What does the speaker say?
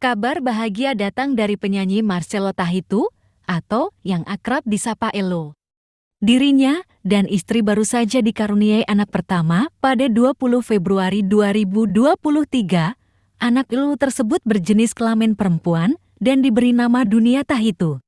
Kabar bahagia datang dari penyanyi Marcelo Tahitu, atau yang akrab disapa Elo. Dirinya dan istri baru saja dikaruniai anak pertama pada 20 Februari 2023. Anak Elo tersebut berjenis kelamin perempuan dan diberi nama Dunia Tahitu.